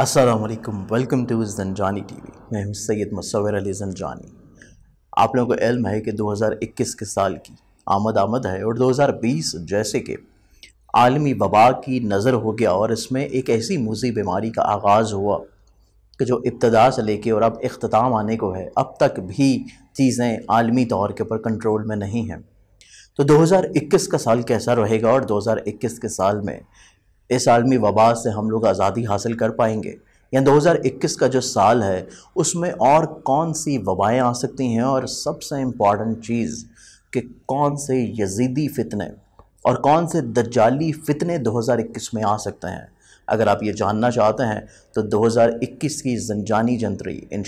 असलकम welcome to Janjani T V मैं हम सैद मसवर अली जानी आप लोगों को इल्म है कि 2021 के साल की आमद आमद है और 2020 जैसे कि आलमी वबा की नज़र हो गया और इसमें एक ऐसी मूजी बीमारी का आगाज़ हुआ कि जो इब्तदा से लेके और अब अख्ताम आने को है अब तक भी चीज़ें आलमी तौर के ऊपर कंट्रोल में नहीं हैं तो 2021 का साल कैसा रहेगा और 2021 के साल में इस आलमी वबा से हम लोग आज़ादी हासिल कर पाएंगे या 2021 का जो साल है उसमें और कौन सी वबाएँ आ सकती हैं और सबसे इम्पॉर्टेंट चीज़ कि कौन से यजीदी फितने और कौन से दजाली फितने 2021 में आ सकते हैं अगर आप ये जानना चाहते हैं तो 2021 की जनजानी जंतरी इन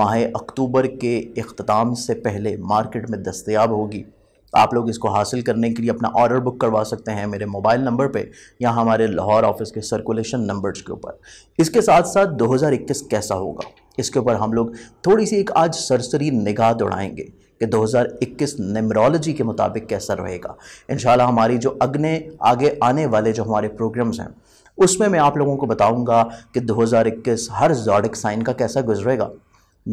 माह अक्टूबर के अख्ताम से पहले मार्केट में दस्याब होगी तो आप लोग इसको हासिल करने के लिए अपना ऑर्डर बुक करवा सकते हैं मेरे मोबाइल नंबर पे या हमारे लाहौर ऑफिस के सर्कुलेशन नंबर्स के ऊपर इसके साथ साथ 2021 कैसा होगा इसके ऊपर हम लोग थोड़ी सी एक आज सरसरी निगाह दौड़ाएंगे कि 2021 न्यूमरोलॉजी के मुताबिक कैसा रहेगा इन हमारी जो अगने आगे आने वाले जो हमारे प्रोग्राम्स हैं उसमें मैं आप लोगों को बताऊँगा कि दो हर जॉडिक साइन का कैसा गुजरेगा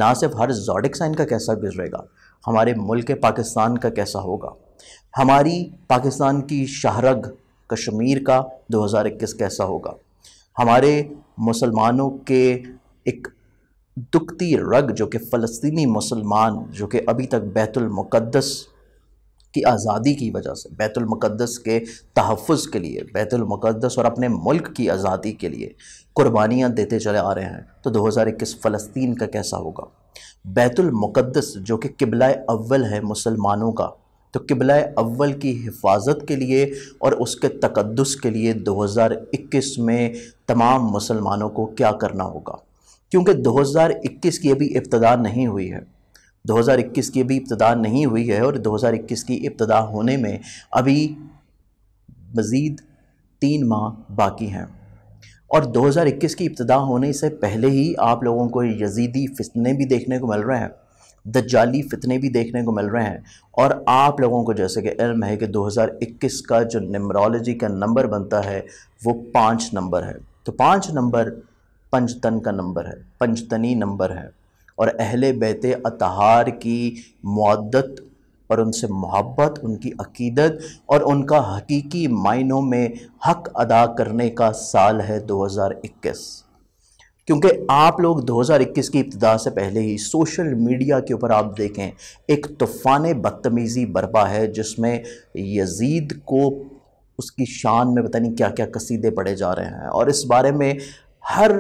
ना सिर्फ हर जॉडिक साइन का कैसा गुजरेगा हमारे मुल्क पाकिस्तान का कैसा होगा हमारी पाकिस्तान की शाहरग कश्मीर का 2021 कैसा होगा हमारे मुसलमानों के एक दुखती रग जो कि फ़लस्तीनी मुसलमान जो कि अभी तक बैतुलमक़दस की आज़ादी की वजह से बैतुलमक़दस के तहफ़ के लिए बैतुलमक़दस और अपने मुल्क की आज़ादी के लिए कुर्बानियाँ देते चले आ रहे हैं तो 2021 फ़लस्तीन का कैसा होगा बैतुल मुक़द्दस जो कि किबला अव्वल है मुसलमानों का तो किबला अव्वल की हिफाजत के लिए और उसके तकदस के लिए 2021 में तमाम मुसलमानों को क्या करना होगा क्योंकि 2021 की अभी इब्तदा नहीं हुई है 2021 की अभी इब्तदा नहीं हुई है और 2021 की इब्तदा होने में अभी मज़ीद तीन माह बाकी हैं और 2021 की इब्तदा होने से पहले ही आप लोगों को यजीदी फितने भी देखने को मिल रहे हैं दज्जाली फितने भी देखने को मिल रहे हैं और आप लोगों को जैसे कि इल्म है कि 2021 का जो नमरोलॉजी का नंबर बनता है वो पाँच नंबर है तो पाँच नंबर पंचतन का नंबर है पंचतनी नंबर है और अहल बैत अतहार की मदत और उनसे मोहब्बत उनकी अकीदत और उनका हकीकी मायनों में हक अदा करने का साल है 2021 क्योंकि आप लोग 2021 की इब्तदा से पहले ही सोशल मीडिया के ऊपर आप देखें एक तूफ़ान बदतमीज़ी बर्पा है जिसमें यजीद को उसकी शान में पता नहीं क्या क्या कसीदे पढ़े जा रहे हैं और इस बारे में हर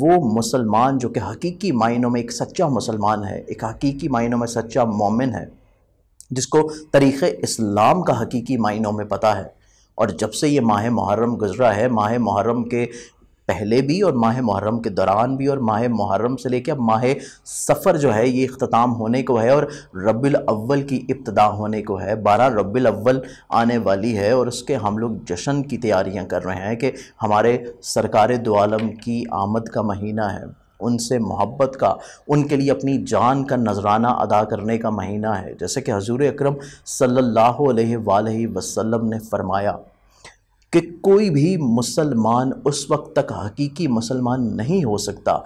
वो मुसलमान जो कि हकीकी मायनों में एक सच्चा मुसलमान है एक हकीकी मायनों में सच्चा मोमिन है जिसको तरीक़ इस्लाम का हकीकी मायनों में पता है और जब से ये माह मुहर्रम गुज़रा है माह मुहर्रम के पहले भी और माह मुहर्रम के दौरान भी और माह मुहर्रम से लेकर अब माह सफ़र जो है ये अख्ताम होने को है और रबी अव्वल की इब्तदा होने को है बारह रबी अव्वल आने वाली है और उसके हम लोग जश्न की तैयारियां कर रहे हैं कि हमारे सरकार दो आलम की आमद का महीना है उनसे मोहब्बत का उनके लिए अपनी जान का नजराना अदा करने का महीना है जैसे कि हजूर अक्रम सल्लल्लाहु ने फरमाया कि कोई भी मुसलमान उस वक्त तक हकीकी मुसलमान नहीं हो सकता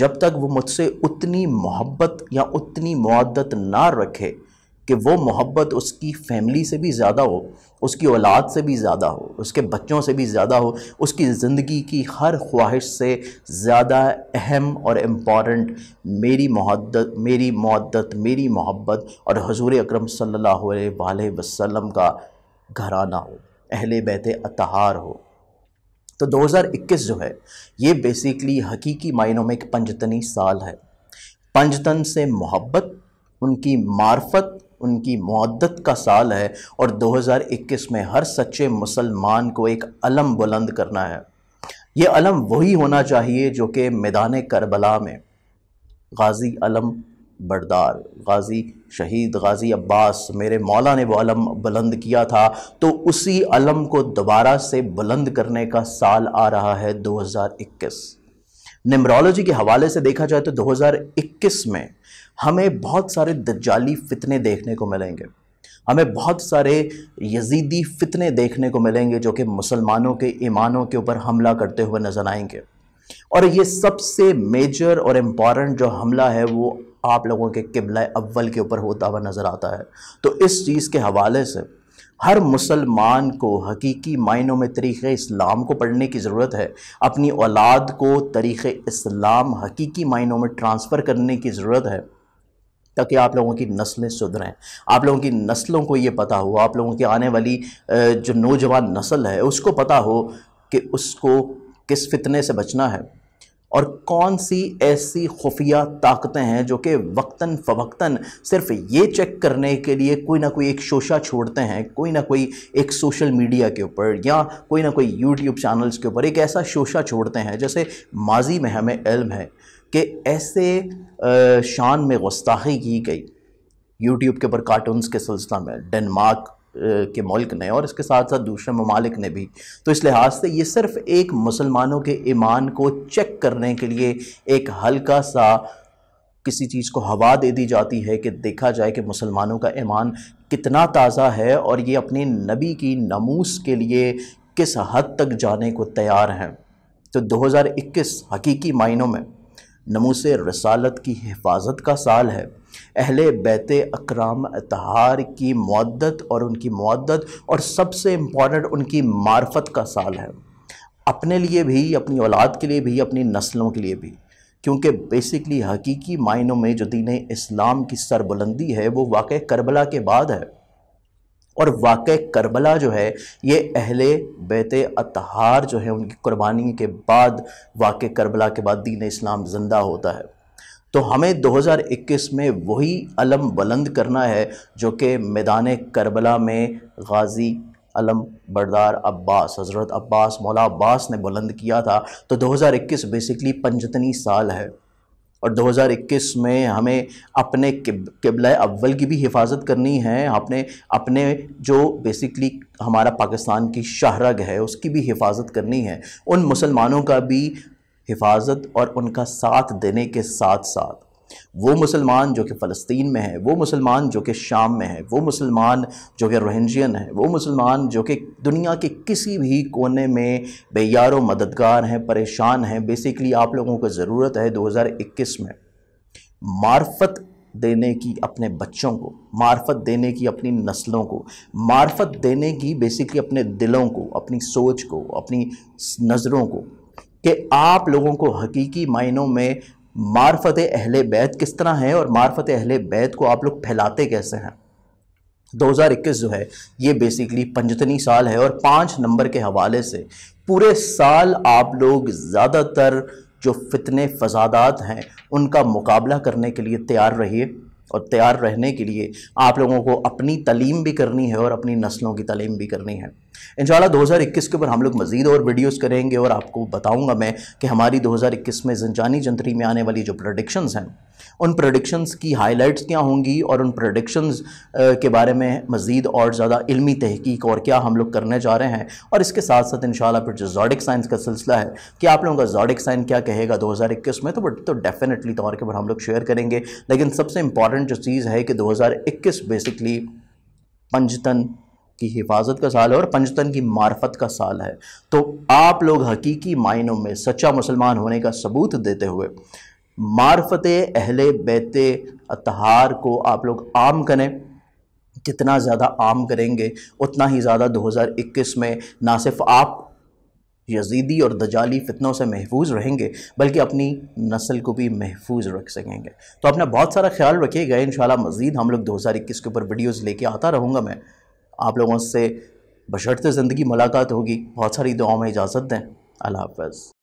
जब तक वो मुझसे उतनी मोहब्बत या उतनी मददत ना रखे कि वो मोहब्बत उसकी फैमिली से भी ज़्यादा हो उसकी औलाद से भी ज़्यादा हो उसके बच्चों से भी ज़्यादा हो उसकी ज़िंदगी की हर ख्वाहिश से ज़्यादा अहम और इम्पॉर्टेंट मेरी मोहद्दत मेरी मदत मेरी मोहब्बत और हजूर अक्रम सल्ला वसम का घराना हो अहल बैत अतहार हो तो 2021 जो है ये बेसिकली हकीकी मायनों में एक पंजतनी साल है पंजतन से मोहब्बत उनकी मार्फत उनकी मदत का साल है और 2021 में हर सच्चे मुसलमान को एक अलम बुलंद करना है ये अलम वही होना चाहिए जो कि मैदान करबला में गाज़ी अलम बरदार गाज़ी शहीद गाज़ी अब्बास मेरे मौला ने वो अलम बुलंद किया था तो उसी अलम को दोबारा से बुलंद करने का साल आ रहा है 2021 निमरोलॉजी के हवाले से देखा जाए तो 2021 में हमें बहुत सारे दज्जाली फितने देखने को मिलेंगे हमें बहुत सारे यजीदी फितने देखने को मिलेंगे जो कि मुसलमानों के ईमानों के ऊपर हमला करते हुए नजर आएंगे और ये सबसे मेजर और इम्पॉर्टेंट जो हमला है वो आप लोगों के किबला अव्वल के ऊपर होता हुआ नज़र आता है तो इस चीज़ के हवाले से हर मुसलमान को हकीकी मायनों में तरीक़ इस्लाम को पढ़ने की ज़रूरत है अपनी औलाद को तरीक़ इस्लाम हकीकी मायनों में ट्रांसफ़र करने की ज़रूरत है ताकि आप लोगों की नस्लें सुधरें आप लोगों की नस्लों को ये पता हो आप लोगों की आने वाली जो नौजवान नस्ल है उसको पता हो कि उसको किस फितने से बचना है और कौन सी ऐसी खुफिया ताकतें हैं जो कि वक्तन फवक्तन सिर्फ ये चेक करने के लिए कोई ना कोई एक शोशा छोड़ते हैं कोई ना कोई एक सोशल मीडिया के ऊपर या कोई ना कोई यूट्यूब चैनल्स के ऊपर एक ऐसा शोशा छोड़ते हैं जैसे माजी में हमें इल्म है कि ऐसे शान में गुस्ताखी की गई यूट्यूब के ऊपर कार्टून के सिलसिला में डेनमार्क के मुल्क ने और इसके साथ साथ दूसरे ममालिक ने भी तो इस लिहाज से ये सिर्फ़ एक मुसलमानों के ईमान को चेक करने के लिए एक हल्का सा किसी चीज़ को हवा दे दी जाती है कि देखा जाए कि मुसलमानों का ईमान कितना ताज़ा है और ये अपने नबी की नमूस के लिए किस हद तक जाने को तैयार हैं तो 2021 हकीकी मायनों में नमूस रसालत की हिफाजत का साल है अहल बैत अक्राम अतहार की मदत और उनकी मदद और सबसे इम्पॉर्टेंट उनकी मार्फत का साल है अपने लिए भी अपनी औलाद के लिए भी अपनी नस्लों के लिए भी क्योंकि बेसिकली हकीकी मायनों में जो दीन इस्लाम की सरबुलंदी है वो वाक़ करबला के बाद है और वाक़ करबला जो है ये अहले बैत अतहार जो है उनकी कुर्बानी के बाद वाक़ करबला के बाद दीन इस्लाम ज़िंदा होता है तो हमें 2021 में वही अलम बुलंद करना है जो कि मैदान करबला में गाज़ी अलम बरदार अब्बास हज़रत अब्बास मौला अब्बास ने बुलंद किया था तो 2021 बेसिकली पंजतनी साल है और 2021 में हमें अपने किबला अव्वल की भी हिफाजत करनी है अपने अपने जो बेसिकली हमारा पाकिस्तान की शाहरग है उसकी भी हिफाजत करनी है उन मुसलमानों का भी हिफाजत और उनका साथ देने के साथ साथ वो मुसलमान जो कि फ़लस्तीन में है वो मुसलमान जो कि शाम में है वो मुसलमान जो कि रोहिंजियन है वो मुसलमान जो कि दुनिया के किसी भी कोने में बेयारों मददगार हैं परेशान हैं बेसिकली आप लोगों को ज़रूरत है 2021 में मार्फत देने की अपने बच्चों को मार्फत देने की अपनी नस्लों को मार्फत देने की बेसिकली अपने दिलों को अपनी सोच को अपनी नज़रों को कि आप लोगों को हकीकी मायनों में मार्फत अहल बैत किस तरह है और मार्फत अहल बैत को आप लोग फैलाते कैसे हैं 2021 जो है ये बेसिकली पंजतनी साल है और पाँच नंबर के हवाले से पूरे साल आप लोग ज़्यादातर जो फितने फसादात हैं उनका मुकाबला करने के लिए तैयार रहिए और तैयार रहने के लिए आप लोगों को अपनी तलीम भी करनी है और अपनी नस्लों की तलीम भी करनी है इन 2021 के ऊपर हम लोग मज़ीद और वीडियोस करेंगे और आपको बताऊंगा मैं कि हमारी 2021 में जिनजानी जंतरी में आने वाली जो प्रोडिक्शंस हैं उन प्रोडिक्शंस की हाइलाइट्स क्या होंगी और उन प्रोडिक्शंस के बारे में मज़ीद और ज़्यादा इलमी तहकीक और क्या हम लोग करने जा रहे हैं और इसके साथ साथ इन फिर जो जॉडिक साइंस का सिलसिला है कि आप लोगों का जॉडिक साइन क्या कहेगा दो में तो बट तो डेफिनेटली तौर के ऊपर हम लोग शेयर करेंगे लेकिन सबसे इंपॉर्टेंट इम्पॉर्टेंट जो चीज़ है कि 2021 बेसिकली पंजतन की हिफाजत का साल है और पंजतन की मार्फत का साल है तो आप लोग हकीकी मायनों में सच्चा मुसलमान होने का सबूत देते हुए मार्फत अहल बैत अतहार को आप लोग आम करें जितना ज़्यादा आम करेंगे उतना ही ज़्यादा 2021 में ना सिर्फ आप यजीदी और दजाली फितनों से महफूज रहेंगे बल्कि अपनी नस्ल को भी महफूज रख सकेंगे तो अपना बहुत सारा ख्याल रखिएगा इन शाला मज़ीद हम लोग दो हज़ार इक्कीस के ऊपर वीडियोज़ लेके आता रहूँगा मैं आप लोगों से बशर्त ज़िंदगी मुलाकात होगी बहुत सारी दुआओं में इजाज़त दें अल्लाह हाफ़